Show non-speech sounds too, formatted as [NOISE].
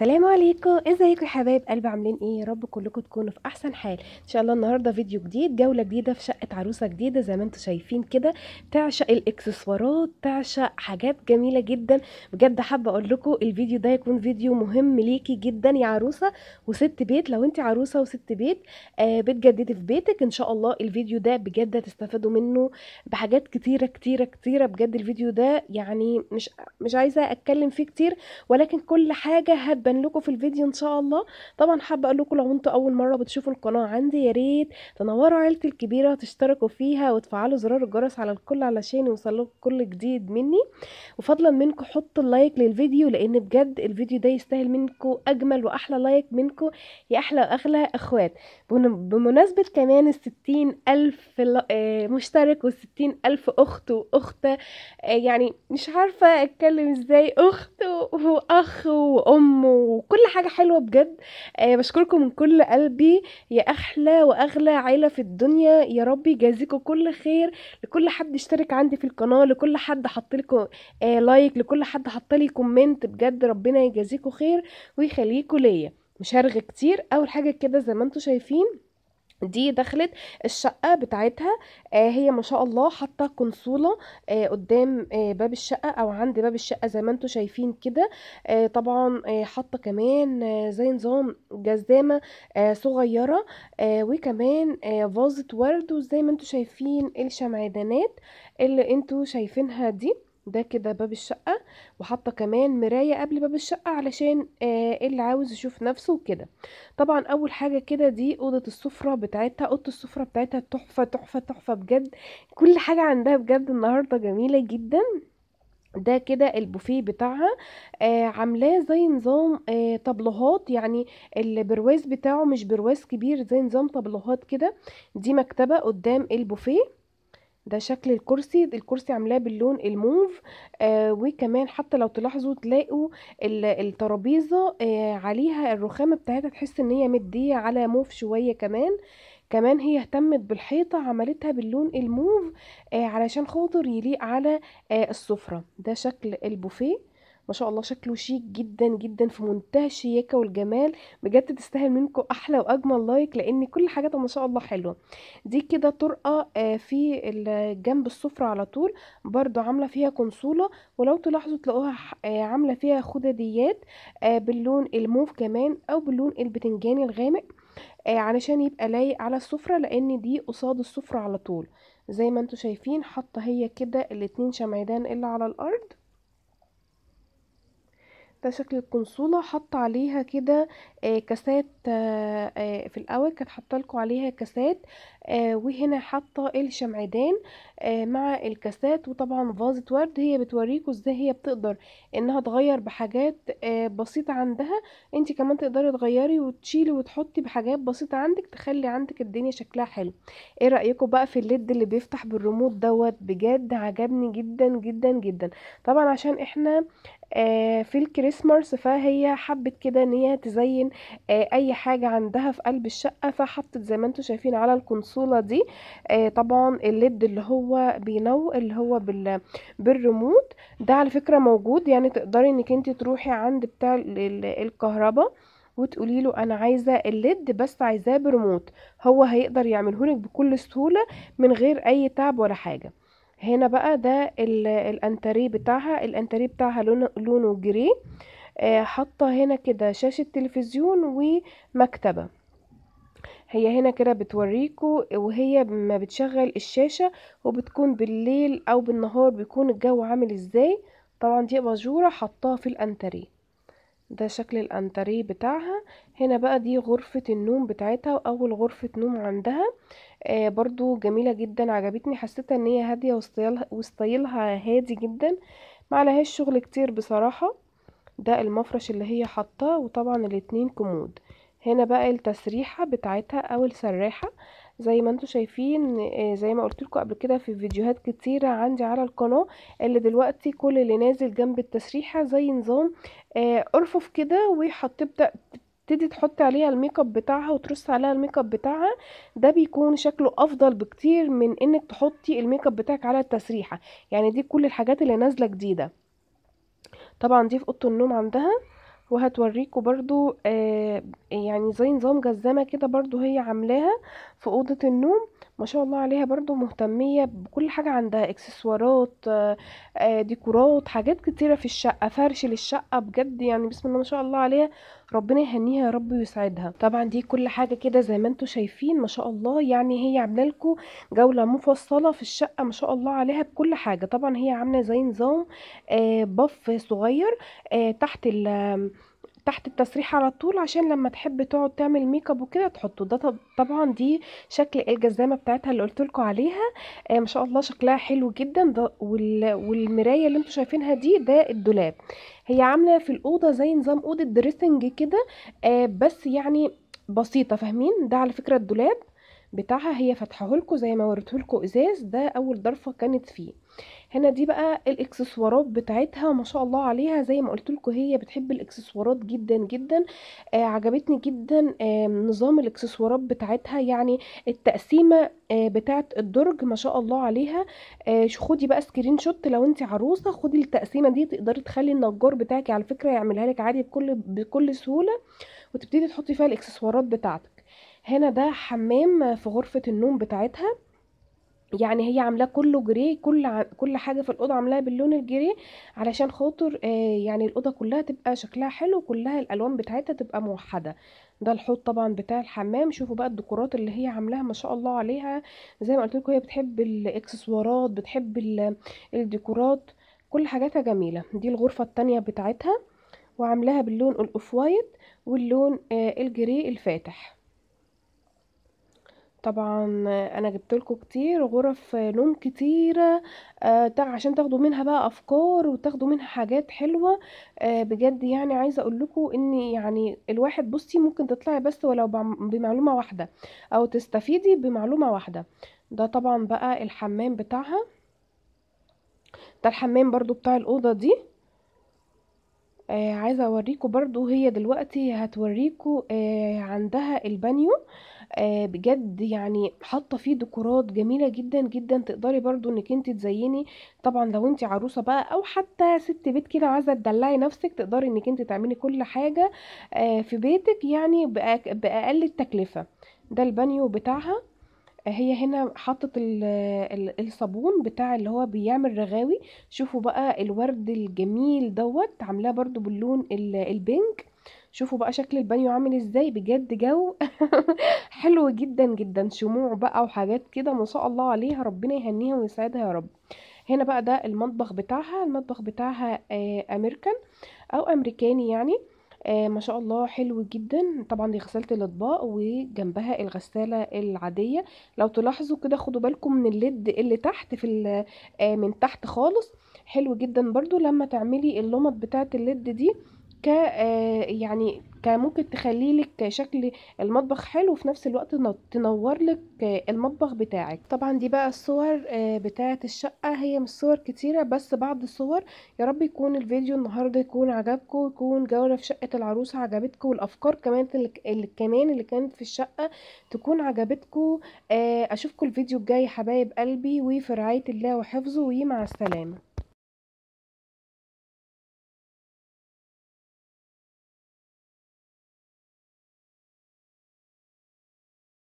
السلام عليكم ازيكم يا حبايب قلب عاملين ايه يا رب كلكم تكونوا في احسن حال ان شاء الله النهارده فيديو جديد جوله جديده في شقه عروسه جديده زي ما انتم شايفين كده تعشق الاكسسوارات تعشق حاجات جميله جدا بجد حابه اقول لكم الفيديو ده يكون فيديو مهم ليكي جدا يا عروسه وست بيت لو انت عروسه وست بيت آه بتجددي في بيتك ان شاء الله الفيديو ده بجد هتستفادوا منه بحاجات كتيره كتيره كتيره بجد الفيديو ده يعني مش مش عايزه اتكلم فيه كتير ولكن كل حاجه هد هتبان لكم في الفيديو ان شاء الله طبعا حابه اقول لكم لو انتوا اول مره بتشوفوا القناه عندي يا ريت تنوروا عيلتي الكبيره تشتركوا فيها وتفعلوا زرار الجرس على الكل علشان يوصلكم كل جديد مني وفضلا منكم حطوا اللايك للفيديو لان بجد الفيديو ده يستاهل منكم اجمل واحلى لايك منكم يا احلى واغلى اخوات بمناسبه كمان الستين الف آه، مشترك و الف اخت واخته آه، يعني مش عارفه اتكلم ازاي اخت واخ وام وكل حاجه حلوه بجد آه بشكركم من كل قلبي يا احلى واغلى عيله في الدنيا يا ربي يجازيكم كل خير لكل حد اشترك عندي في القناه لكل حد حط لكم آه لايك لكل حد حط لي كومنت بجد ربنا يجازيكم خير ويخليكم ليا مش هرغي كتير اول حاجه كده زي ما انتم شايفين دي دخلت الشقة بتاعتها آه هي ما شاء الله حاطة كنسولة آه قدام آه باب الشقة او عند باب الشقة زي ما انتم شايفين كده آه طبعا آه حاطة كمان آه زي نظام جزامة آه صغيرة آه وكمان آه فازة ورد وزي ما انتم شايفين الشمعدانات اللي انتم شايفينها دي ده كده باب الشقة وحاطة كمان مراية قبل باب الشقة علشان آه اللي عاوز يشوف نفسه وكده طبعا اول حاجة كده دي اوضة السفرة بتاعتها اوضة السفرة بتاعتها تحفة تحفة تحفة بجد كل حاجة عندها بجد النهاردة جميلة جدا ده كده البوفيه بتاعها آه عاملاه زي نظام آه طبلوهات يعني البرواز بتاعه مش برواز كبير زي نظام طبلوهات كده دي مكتبة قدام البوفيه ده شكل الكرسي الكرسي عاملاه باللون الموف آه وكمان حتى لو تلاحظوا تلاقوا الترابيزه آه عليها الرخامه بتاعتها تحس ان هي مديه على موف شويه كمان كمان هي اهتمت بالحيطه عملتها باللون الموف آه علشان خاطر يليق على آه السفره ده شكل البوفيه ما شاء الله شكله شيك جدا جدا في منتهى الشياكه والجمال بجد تستاهل منكم احلى واجمل لايك لان كل حاجاتها ما شاء الله حلوه دي كده طرقه آه، في جنب السفره على طول برضو عامله فيها كنسوله ولو تلاحظوا تلاقوها آه، عامله فيها خدديات آه، باللون الموف كمان او باللون البتنجاني الغامق علشان يبقى لايق على السفره لان دي قصاد السفره على طول زي ما انتم شايفين حاطه هي كده الاتنين شمعدان اللي على الارض ده شكل القنصلة حط عليها كده آه، كاسات آه، آه، في الاول كانت حاطه لكم عليها كاسات وهنا حاطه الشمعدان مع الكاسات وطبعا فازه ورد هي بتوريكم ازاي هي بتقدر انها تغير بحاجات بسيطه عندها انت كمان تقدري تغيري وتشيلي وتحطي بحاجات بسيطه عندك تخلي عندك الدنيا شكلها حلو ايه رايكم بقى في الليد اللي بيفتح بالريموت دوت بجد عجبني جدا جدا جدا طبعا عشان احنا في الكريسماس فهي حبت كده ان هي تزين آه، اي حاجه عندها في قلب الشقه فحطت زي ما انتم شايفين على الكنسوله دي آه، طبعا الليد اللي هو بينو اللي هو بالريموت ده على فكره موجود يعني تقدري انك انت تروحي عند بتاع الكهرباء وتقولي له انا عايزه الليد بس عايزاه بريموت هو هيقدر يعملهولك بكل سهوله من غير اي تعب ولا حاجه هنا بقى ده الانتريه بتاعها الانتريه بتاعها لونه جري آه، حاطة هنا كده شاشة تلفزيون ومكتبة هي هنا كده بتوريكو وهي ما بتشغل الشاشة وبتكون بالليل او بالنهار بيكون الجو عامل ازاي طبعا دي اباجورة حطاها في الانتريه ده شكل الانتريه بتاعها هنا بقى دي غرفة النوم بتاعتها واول غرفة نوم عندها آه برضو جميلة جدا عجبتني حسيتها ان هي هادية وستايلها هادي جدا معلهاش شغل كتير بصراحة ده المفرش اللي هي حاطاه وطبعا الاتنين كومود هنا بقى التسريحة بتاعتها او السراحة زي ما انتم شايفين آه، زي ما قلت لكم قبل كده في فيديوهات كتيرة عندي على القناة اللي دلوقتي كل اللي نازل جنب التسريحة زي نظام آه، ارفف كده وحتبدأ تبتدي تحط عليها الميك اب بتاعها وترص عليها الميك اب بتاعها ده بيكون شكله افضل بكتير من انك تحطي الميك اب بتاعك على التسريحه يعني دي كل الحاجات اللي نازله جديده طبعًا دي في أوضة النوم عندها وهتوريكوا برضو آه يعني زي نظام جزامة كده برضو هي عاملاها في أوضة النوم ما شاء الله عليها برضو مهتمية بكل حاجة عندها اكسسوارات آه، آه، ديكورات حاجات كتيرة في الشقة فرش للشقة بجد يعني بسم الله ما شاء الله عليها ربنا يهنيها يا رب ويسعدها طبعا دي كل حاجة كده زي ما انتم شايفين ما شاء الله يعني هي عاملة لكم جولة مفصلة في الشقة ما شاء الله عليها بكل حاجة طبعا هي عاملة زي نظام آه، بف صغير تحت ال تحت التسريح على طول عشان لما تحب تقعد تعمل ميك اب وكده تحطه ده طبعا دي شكل الجزامه بتاعتها اللي قلت لكم عليها آه ما شاء الله شكلها حلو جدا ده وال... والمرايه اللي انتم شايفينها دي ده الدولاب هي عامله في الاوضه زي نظام اوضه دريسنج كده آه بس يعني بسيطه فاهمين ده على فكره الدولاب بتاعها هي فتحه لكم زي ما وريته لكم ازاز ده اول ضرفه كانت فيه هنا دي بقى الاكسسوارات بتاعتها ما شاء الله عليها زي ما قلت لكم هي بتحب الاكسسوارات جدا جدا آه عجبتني جدا آه نظام الاكسسوارات بتاعتها يعني التقسيمه آه بتاعه الدرج ما شاء الله عليها آه خدي بقى سكرين شوت لو انت عروسه خدي التقسيمه دي تقدري تخلي النجار بتاعك على فكره يعملها لك عادي بكل بكل سهوله وتبتدي تحطي فيها الاكسسوارات بتاعتك هنا ده حمام في غرفة النوم بتاعتها يعني هي عاملاه كله جري كل ع... كل حاجه في الاوضه عاملاها باللون الجري علشان خاطر آه يعني الاوضه كلها تبقى شكلها حلو كلها الالوان بتاعتها تبقى موحده ده الحوض طبعا بتاع الحمام شوفوا بقى الديكورات اللي هي عاملاها ما شاء الله عليها زي ما قلت لكم هي بتحب الاكسسوارات بتحب الديكورات كل حاجاتها جميله دي الغرفه التانية بتاعتها وعاملاها باللون الاوف وايت واللون آه الجري الفاتح طبعا انا جبت لكم كتير غرف نوم كتيره آه، عشان تاخدوا منها بقى افكار وتاخدوا منها حاجات حلوه آه، بجد يعني عايزه اقول لكم ان يعني الواحد بصي ممكن تطلعي بس ولو بمعلومه واحده او تستفيدي بمعلومه واحده ده طبعا بقى الحمام بتاعها ده الحمام برضو بتاع الاوضه دي آه، عايزة أورّيكم برضو هي دلوقتي هتورّيكم آه عندها البانيو آه بجد يعني حاطّة فيه ديكورات جميلة جدًا، جدًا، تقدري برضو إنِّك أنتِ تزيّني طبعًا لو أنتِ عروسة بقى أو حتى سِت بيت كده وعايزة تدلّعي نَفْسِك، تقدري إنِّك أنتِ تعملي كل حاجة آه في بيتِك يعني بأك بأقل التكلفة، ده البانيو بتاعها. هي هنا حطت الصابون بتاع اللي هو بيعمل رغاوي شوفوا بقى الورد الجميل دوت عاملاه برضو باللون ال- البينك شوفوا بقى شكل البانيو عامل ازاي بجد جو [LAUGHS] حلو جدا جدا شموع بقى وحاجات كده ما شاء الله عليها ربنا يهنيها ويسعدها يا رب هنا بقى ده المطبخ بتاعها المطبخ بتاعها امريكان آه، او امريكاني يعني آه ما شاء الله حلو جدا طبعا دي غسالة الاطباق وجنبها الغسالة العادية لو تلاحظوا كده خدوا بالكم من الليد اللي تحت في آه من تحت خالص حلو جدا برضو لما تعملي اللمط بتاعة الليد دي ك آه، يعني كممكن تخلي لك شكل المطبخ حلو وفي نفس الوقت تنور لك المطبخ بتاعك طبعا دي بقى الصور آه، بتاعه الشقه هي مش صور كتيره بس بعض الصور يا رب يكون الفيديو النهارده يكون عجبكم يكون جوله في شقه العروسه عجبتكم والافكار كمان اللي كمان اللي كانت في الشقه تكون عجبتكم آه، اشوفكم الفيديو الجاي حبايب قلبي وفي رعايه الله وحفظه ومع السلامه